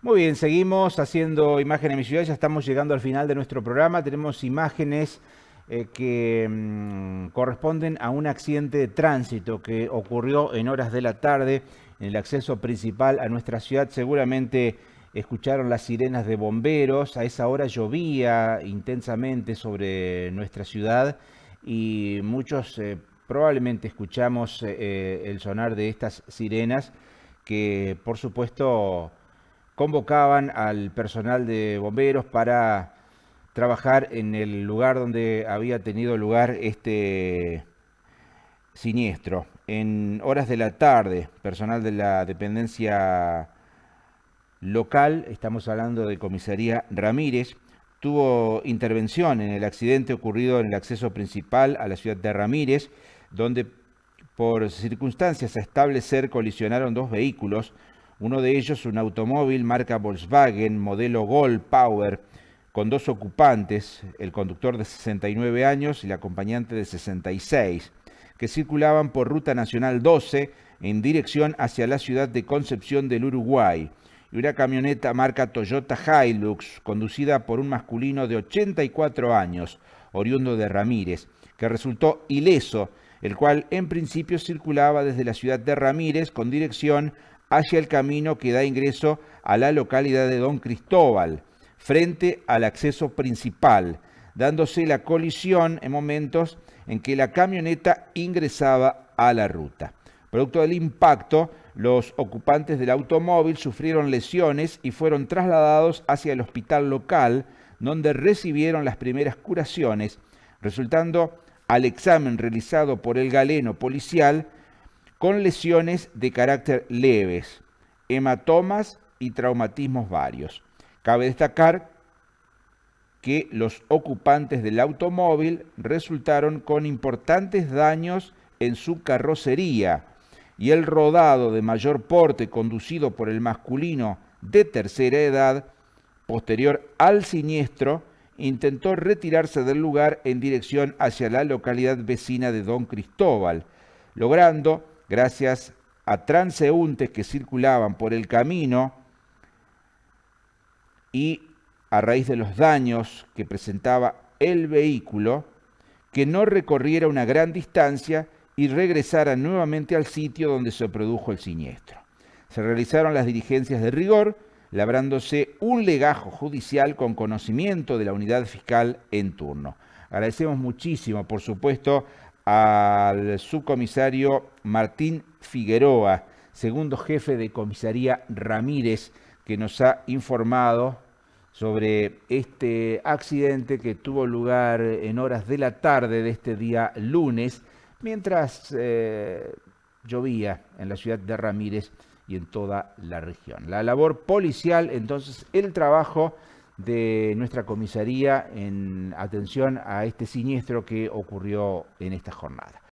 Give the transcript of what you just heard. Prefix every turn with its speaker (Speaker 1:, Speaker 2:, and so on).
Speaker 1: Muy bien, seguimos haciendo imágenes de mi ciudad, ya estamos llegando al final de nuestro programa, tenemos imágenes eh, que mm, corresponden a un accidente de tránsito que ocurrió en horas de la tarde en el acceso principal a nuestra ciudad. Seguramente escucharon las sirenas de bomberos, a esa hora llovía intensamente sobre nuestra ciudad y muchos eh, probablemente escuchamos eh, el sonar de estas sirenas que por supuesto convocaban al personal de bomberos para trabajar en el lugar donde había tenido lugar este siniestro. En horas de la tarde, personal de la dependencia local, estamos hablando de comisaría Ramírez, tuvo intervención en el accidente ocurrido en el acceso principal a la ciudad de Ramírez, donde por circunstancias a establecer colisionaron dos vehículos, uno de ellos un automóvil marca Volkswagen, modelo Gol Power, con dos ocupantes, el conductor de 69 años y la acompañante de 66, que circulaban por Ruta Nacional 12 en dirección hacia la ciudad de Concepción del Uruguay, y una camioneta marca Toyota Hilux, conducida por un masculino de 84 años, oriundo de Ramírez, que resultó ileso, el cual en principio circulaba desde la ciudad de Ramírez con dirección hacia el camino que da ingreso a la localidad de Don Cristóbal, frente al acceso principal, dándose la colisión en momentos en que la camioneta ingresaba a la ruta. Producto del impacto, los ocupantes del automóvil sufrieron lesiones y fueron trasladados hacia el hospital local, donde recibieron las primeras curaciones, resultando al examen realizado por el galeno policial con lesiones de carácter leves, hematomas y traumatismos varios. Cabe destacar que los ocupantes del automóvil resultaron con importantes daños en su carrocería y el rodado de mayor porte conducido por el masculino de tercera edad, posterior al siniestro, intentó retirarse del lugar en dirección hacia la localidad vecina de Don Cristóbal, logrando gracias a transeúntes que circulaban por el camino y a raíz de los daños que presentaba el vehículo, que no recorriera una gran distancia y regresara nuevamente al sitio donde se produjo el siniestro. Se realizaron las diligencias de rigor, labrándose un legajo judicial con conocimiento de la unidad fiscal en turno. Agradecemos muchísimo, por supuesto, al subcomisario Martín Figueroa, segundo jefe de comisaría Ramírez, que nos ha informado sobre este accidente que tuvo lugar en horas de la tarde de este día lunes, mientras eh, llovía en la ciudad de Ramírez y en toda la región. La labor policial, entonces, el trabajo de nuestra comisaría en atención a este siniestro que ocurrió en esta jornada.